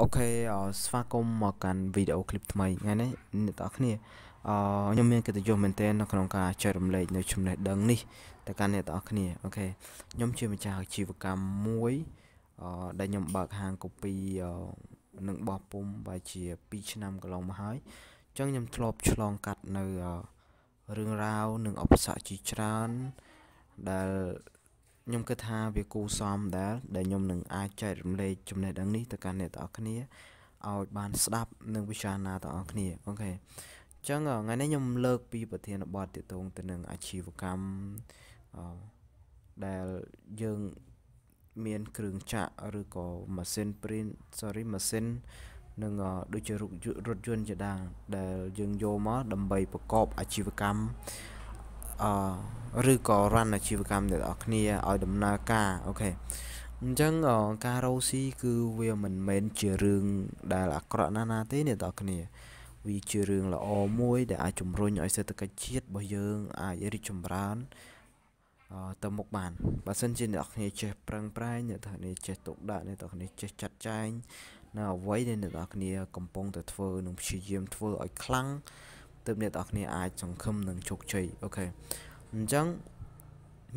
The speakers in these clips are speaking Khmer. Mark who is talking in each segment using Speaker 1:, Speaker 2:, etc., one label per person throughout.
Speaker 1: អូខេស្វាគមន៍មកកាន់វីដេអូឃ្លីបថ្មីថ្ងៃនេះអ្នកទាំងគ្នាអឺខ្ញុំមានកិត្តិយសមែនទែននៅក្នុងការចែករំលែកនៅ ចំណេះដឹងនេះទៅកាន់អ្នកទាំងគ្នាអូខេខ្ញុំជាម្ចាស់អាជីវកម្មមួយអឺដែលខ្ញុំបើកហាងកូពីនឹងបោះពុំបើជា2ឆ្នាំកន្លងមកហើយអញ្ចឹងខ្ញុំធ្លាប់ឆ្លងកាត់នៅរឿងរ៉ាវនិង អបសគ្គជាច្រើនដែលខ្ញុំគិតថាវាគូសមដែរដែលខ្ញុំនឹងអាចចែករំលែកចំណេះដឹងនេះទៅកាន់អ្នកទាំងអស់គ្នាឲ្យបានស្ដាប់និងពិចារណាទាំងអស់គ្នាអូខេអញ្ចឹងថ្ងៃនេះខ្ញុំលើកពីប្រធានបទទាក់ទងទៅនឹងអាជីវកម្មដែលយើងមាន គ្រឿងចក្រឬក៏ម៉ាស៊ីន print sorry ម៉ាស៊ីននឹងដូចជារថយន្តជាដើមដែល យើងយកមកដើម្បីប្រកប អាជីវកម្មឬក៏រនអាជីវកម្មអ្នកនរគ្នាឲ្យដំណើរការអូខេអញ្ចឹងការរោស៊ីគឺវាមិនមែនជារឿងដែលអាក្រក់ណាស់ណាទេអ្នកនរគ្នាវាជារឿងល្អមួយដែលអាចជំរុញឲ្យសេដ្ឋកិច្ចជាតិរបស់យើងអាចរីកចម្រើនទៅមុខបានបើសិនជាអ្នកគ្នាចេះប្រឹងប្រែងអ្នកគ្នាចេះទុកដាក់អ្នកគ្នាចេះចាត់ចែងនៅអ្វីដែលអ្នកគ្នាកំពុងតែធ្វើនិងព្យាយាមធ្វើឲ្យខ្លាំងទើបអ្នកទាំងអស់គ្នាអាចសង្ឃឹមនឹងជោគជ័យអូខេអញ្ចឹង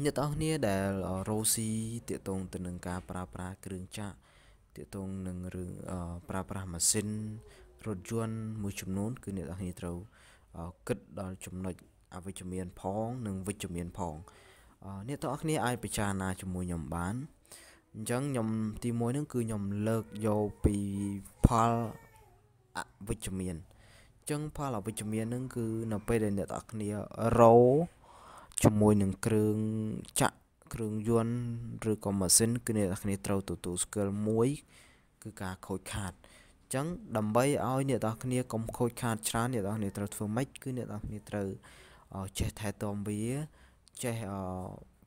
Speaker 1: អ្នកទាំងអស់គ្នាដែលរោស៊ីតាកតងទៅនឹងការប្រើប្រាស់គ្រឿងចក្រតាកតងនឹងរឿងប្រើប្រាស់ម៉ាស៊ីនរថយន្តមួយចំនួនគឺអ្នកទាំងអស់គ្នាត្រូវគិតដល់ចំណុចអវិជ្ជមានផង និងវិជ្ជមានផងអ្នកទាំងអស់គ្នាអាចពិចារណាជាមួយខ្ញុំបានអញ្ចឹងខ្ញុំទី1ហ្នឹងគឺខ្ញុំលើកយកពីផលអវិជ្ជមានចឹងផលអវិជ្ជមានហ្នឹងគឺនៅពេលដែលអ្នកទាំងគ្នារោជាមួយនឹងគ្រឿងចាក់គ្រឿងយន្តឬក៏ម៉ាស៊ីនគឺអ្នកទាំងគ្នាត្រូវទទួលស្គាល់មួយគឺការខូចខាតអញ្ចឹងដើម្បីឲ្យអ្នកទាំងគ្នាកុំខូចខាតច្រើនអ្នកទាំងគ្នាត្រូវធ្វើម៉េចគឺអ្នកទាំងគ្នាត្រូវចេះថែទាំវាចេះ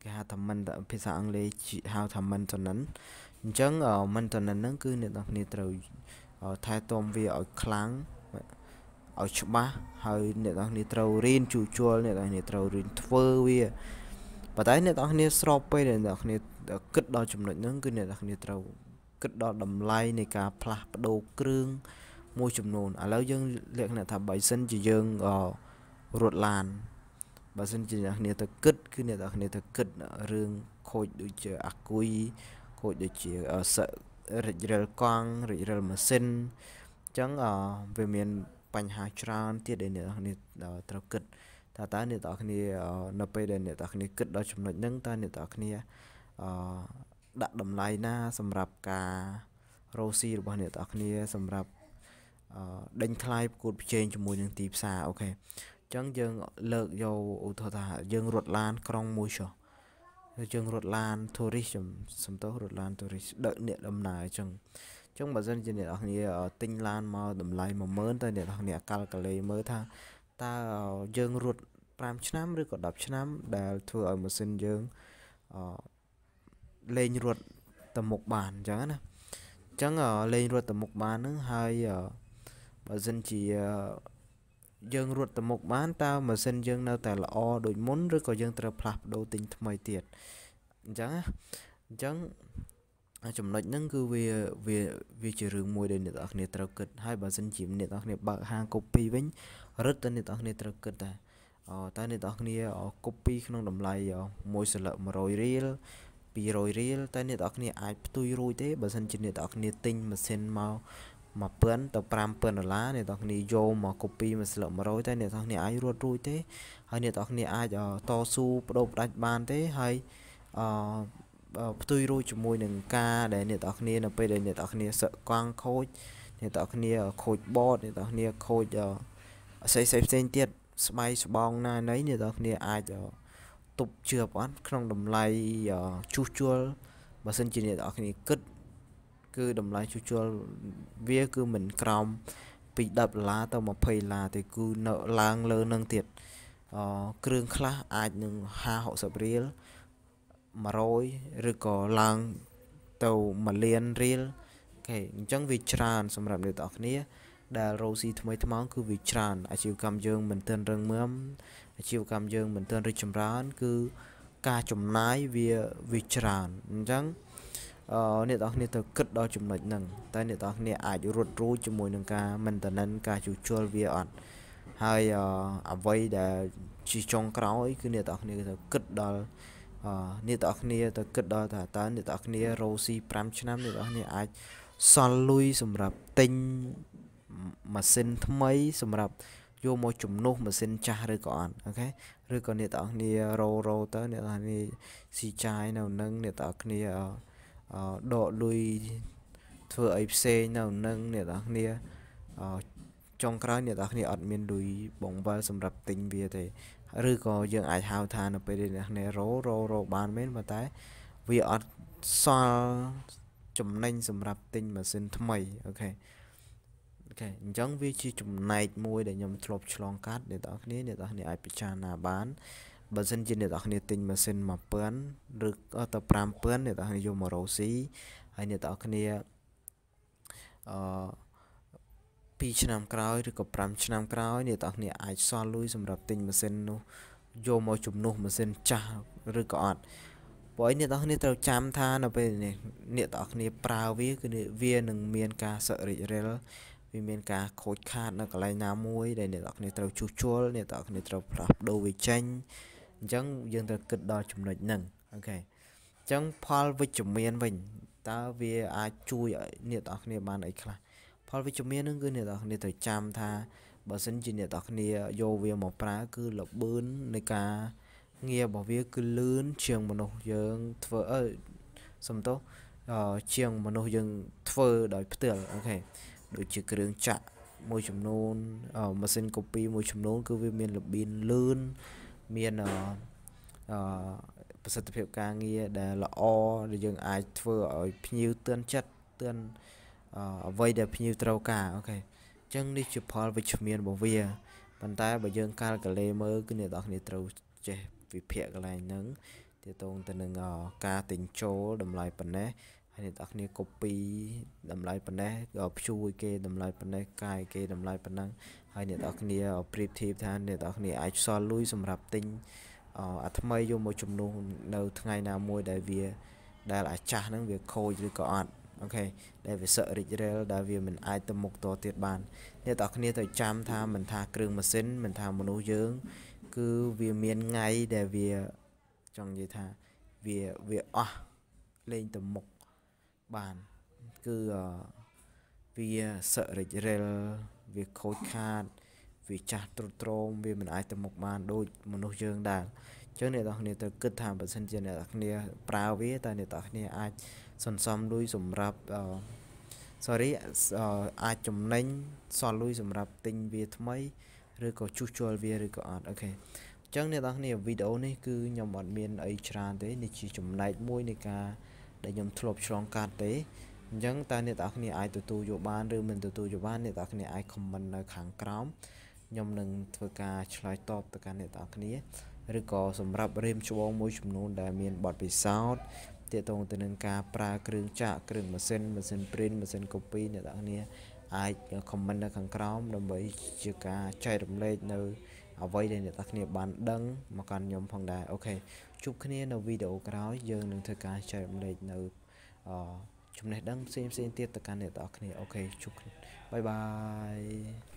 Speaker 1: គេហៅថា maintenance ភាសាអង់គ្លេសហៅថា maintenance អញ្ចឹង maintenance ហ្នឹងគឺអ្នកទាំងគ្នាត្រូវថែទាំវាឲ្យខ្លាំងឲ្យច្បាស់ហើយអ្នកទាំងគ្នាត្រូវរៀនជួសជុលអ្នកទាំងគ្នាត្រូវរៀនធ្វើវាប៉ុន្តែអ្នកទាំងគ្នាស្របពេលអ្នកទាំងគ្នាគិតដល់ចំណុចហ្នឹងគឺអ្នកទាំងគ្នាត្រូវគិតដល់តម្លៃនៃការផ្លាស់ប្ដូរគ្រឿងមួយចំនួនឥឡូវយើងលក្ខណៈថាបើសិនជាយើងរត់ឡានបើសិនជាអ្នកគ្នាទៅគិត គឺអ្នកទាំងគ្នាទៅគិតរឿងខូចដូចជាអាគុយខូចដូចជារិចរិលកង់រិចរិលម៉ាស៊ីនអញ្ចឹងវាមានបញ្ហាច្រើនទៀតដែលអ្នកនរត្រូវគិតថាតើអ្នកនរគ្នានៅពេលដែលអ្នកនរគ្នាគិតដល់ចំណុចហ្នឹងតើអ្នកនរគ្នាអឺដាក់តម្លៃណា សម្រាប់ការរោស៊ីរបស់អ្នកនរគ្នាសម្រាប់អឺដេញថ្លៃប្រកួតប្រជែងជាមួយនឹងទីផ្សារអូខេអញ្ចឹងយើងលើកយកឧទាហរណ៍ថាយើងរត់ឡាន ក្រុងមួយចុះយើងរត់ឡាន tourist សំទោសរត់ឡាន tourist ដឹកអ្នកដំណើរអញ្ចឹងចឹងបើសិនជាអ្នកនរគ្នាទិញឡានមកតម្លៃ10000ទៅអ្នកនរគ្នាកាល់កាឡេមើលថាតើយើងរត់5ឆ្នាំឬក៏10ឆ្នាំដែលធ្វើឲ្យម៉ាស៊ីនយើងអលេងរត់ទៅមុខបានអញ្ចឹងណាអញ្ចឹងលេងរត់ទៅមុខបានហ្នឹងហើយបើសិនជាយើងរត់ទៅមុខបានតើម៉ាស៊ីនយើងនៅតែល្អដូចមុនឬក៏យើងត្រូវផ្លាស់ប្ដូរទិញថ្មីទៀតអញ្ចឹងអញ្ចឹងចំណុចហ្នឹងគឺវាវាវាជារឿងមួយដែលអ្នកនរគ្នាត្រូវគិតហើយបើសិនជាអ្នកនរគ្នាបើកហាង copy វិញរឹតតែអ្នកនរគ្នាត្រូវគិតដែរអតែអ្នកនរគ្នា copy ក្នុងតម្លៃមួយសន្លឹក100រៀល200រៀលតែអ្នកនរគ្នាអាចផ្ទុយរួចទេបើសិនជាអ្នកនរគ្នាទិញម៉ាស៊ីនមក1000ទៅ5000ដុល្លារអ្នកនរគ្នាយកមក copy មួយស្លឹក100តែអ្នកនរគ្នាអាចរត់រួចទេហើយអ្នកនរគ្នាអាចតស៊ូបដូរផ្ដាច់បានទេហើយអឺផ្ទុយរੂជាមួយនឹងការដែលអ្នកនរគ្នានៅពេលដែលអ្នកនរគ្នាសឹកកង់ខូចអ្នកនរគ្នា ខូចបតអ្នកនរគ្នាខូចអស័យផ្សេងផ្សេងទៀតស្បៃស្បងណាណីអ្នកនរគ្នា អាចទប់ជឿអត់ក្នុងតម្លៃជួសជុលបើសិនជាអ្នកនរគ្នាគិតគឺតម្លៃជួសជុលវាគឺមិនក្រោមពី10ដុល្លារទៅ20ដុល្លារទេគឺនៅឡើងលើនឹងទៀតអគ្រឿងខ្លះអាចនឹង50 60រៀល100ឬក៏ឡើងទៅ1លានរៀលគេអញ្ចឹងវាច្រើនសម្រាប់អ្នកទាំងអស់គ្នាដែលរោស៊ីថ្មីថ្មោងគឺវាច្រើន អាជីវកម្មយើងមិនទាន់រឹងមាំអាជីវកម្មយើង មិនទាន់រីកចម្រើន គឺការចំណាយវាវាច្រើនអញ្ចឹងអឺអ្នកនរគ្នាទៅគិតដល់ចំណុចហ្នឹងតែអ្នកនរគ្នាអាចរត់រួចជាមួយនឹងការមិនតនិនការជួជុលវាអត់ហើយអ្វីដែលជាចុងក្រោយគឺអ្នកនរគ្នាទៅគិតដល់អអ្នកទាំងអស់គ្នាទៅគិតដល់ថាតើអ្នកទាំងអស់គ្នារោស៊ី5ឆ្នាំអ្នកទាំងអស់គ្នាអាចសល់លុយសម្រាប់ទិញម៉ាស៊ីនថ្មី សម្រាប់យកមកជំនួសម៉ាស៊ីនចាស់ឬក៏អត់អូខេឬក៏អ្នកទាំងអស់គ្នារោរោទៅអ្នកទាំងអស់គ្នាស៊ីចាយនៅនឹងអ្នកទាំងអស់គ្នាដកលុយធ្វើអីផ្សេងនៅនឹងអ្នកទាំងអស់គ្នាចុងក្រោយអ្នកនរគ្នាអត់មានលុយបងវិលសម្រាប់ទិញវាទេឬក៏យើងអាចហៅថានៅពេលដែលអ្នកគ្នារោរោរោបានមែនប៉ុន្តែវាអត់សល់ចំណេញសម្រាប់ទិញម៉ាស៊ីនថ្មីអូខេអូខេអញ្ចឹងវាជាចំណែកមួយដែលខ្ញុំធ្លាប់ឆ្លងកាត់អ្នកនរគ្នាអ្នកនរគ្នាអាចពិចារណាបានបើសិនជាអ្នកនរគ្នាទិញម៉ាស៊ីន1000ឬទៅ5000អ្នកនរគ្នាយកមករោស៊ីហើយអ្នកនរគ្នាអឺ2ឆ្នាំក្រោយឬក៏5ឆ្នាំក្រោយអ្នកទាំងគ្នាអាចសល់លុយសម្រាប់ទិញម៉ាស៊ីននោះយកមកជំនួសម៉ាស៊ីនចាស់ឬក៏អត់ព្រោះអ្នកទាំងគ្នាត្រូវចាំថានៅពេលនេះអ្នកទាំងគ្នាប្រើវាគឺវានឹងមាន ការសឹករិចរិលវាមានការ ខូចខាត នៅកន្លែងណាមួយដែលអ្នកទាំងគ្នាត្រូវជួសជុលអ្នកទាំងគ្នាត្រូវផ្លាស់ប្ដូរវាចេញអញ្ចឹងយើងត្រូវគិតដល់ចំណុចហ្នឹងអូខេអញ្ចឹងផលវិជ្ជមានវិញតើវាអាចជួយអ្នកទាំងគ្នាបានអីខ្លះផលវិជ្ជមាននឹងគឺអ្នកនរគ្នាត្រូវចាំថាបើសិនជាអ្នកនរគ្នាយកវាមកប្រើគឺលបឿននៃការងាររបស់វាគឺលឿនជាងមនុស្សយើងធ្វើអឺសំទោសជាងមនុស្សយើងធ្វើដោយផ្ទាល់អូខេដូចជាគ្រឿងចាក់មួយចំនួនម៉ាស៊ីនកូពីមួយចំនួន គឺវាមានរបៀបលឿនមានអឺប្រសិទ្ធភាពការងារដែលល្អដែលយើងអាចធ្វើឲ្យភ្ញៀវទឿនចិត្តទឿនអ្វីដែលភ្ញៀវត្រូវការអូខេអញ្ចឹងនេះជាផលវិជ្ជមានរបស់វាប៉ុន្តែបើយើងកាល់កាឡេមើលគឺអ្នកនរគ្នាត្រូវចេះវិភាគកន្លែងហ្នឹងទាក់ទងទៅនឹងការទិញចូលតម្លៃប៉ុណ្ណេះហើយអ្នកនរគ្នា copy តម្លៃប៉ុណ្ណេះក៏ព្យួយគេតម្លៃប៉ុណ្ណេះកាយគេតម្លៃប៉ុណ្ណឹងហើយអ្នកនរគ្នាប្រៀបធៀបថាអ្នកនរគ្នាអាចផ្សល់លុយសម្រាប់ទិញអាថ្មីយកមកជំនួសនៅថ្ងៃណាមួយ ដែលវាដែលអាចាស់ហ្នឹងវាខូចឬក៏អត់អូខេដែលវាសឹករិចរែលដែលវាមិនអាចទៅមុខតទៀតបានអ្នកទាំងគ្នាត្រូវចាំថាមិនថាគ្រឿងម៉ាស៊ីនមិនថាមនុស្សយើង គឺវាមានថ្ងៃដែលវាចង់និយាយថាវាវាអស់លេងទៅមុខបានគឺវាសឹករិចរែលវាខូចខាតវាចាស់ទ្រុឌទ្រោមវាមិនអាចទៅមុខបានដូចមនុស្សយើងដែរអញ្ចឹងអ្នកទាំងគ្នាត្រូវគិតថាបើសិនជាអ្នកទាំងគ្នា ប្រើវាតើអ្នកទាំងគ្នាអាចសន្សំលុយសម្រាប់ sorry អាចចំណេញសល់លុយសម្រាប់ទិញវាថ្មីឬក៏ជួសជុលវាឬក៏អត់អូខេអញ្ចឹងអ្នកនរគ្នាវីដេអូនេះគឺខ្ញុំអត់មានអីច្រើនទេនេះជាចំណែកមួយនៃការដែលខ្ញុំធ្លាប់ឆ្លងកាត់ទេអញ្ចឹងតើអ្នកនរគ្នាអាចទទួលយកបានឬមិនទទួលយកបានអ្នកនរគ្នាអាច comment នៅខាងក្រោមខ្ញុំនឹងធ្វើការឆ្លើយតបទៅកាន់អ្នកនរគ្នាឬក៏សម្រាប់រៀមច្បងមួយចំនួនដែល មានបទពិសោធន៍ទាក់ទងទៅនឹងការប្រើគ្រឿងចក្រគ្រឿងម៉ាស៊ីនម៉ាស៊ីន print ម៉ាស៊ីន copy អ្នកទាំងគ្នាអាច comment នៅខាងក្រោមដើម្បីជាការចែករំលែកនៅអ្វីដែលអ្នកទាំងគ្នា បានដឹងមកកាន់ខ្ញុំផងដែរអូខេជួបគ្នានៅវីដេអូក្រោយយើងនឹងធ្វើការចែករំលែកនៅអឺចំណេះដឹងផ្សេងផ្សេងទៀតទៅកាន់អ្នកទាំងអស់គ្នាអូខេជួបគ្នាបាយបាយ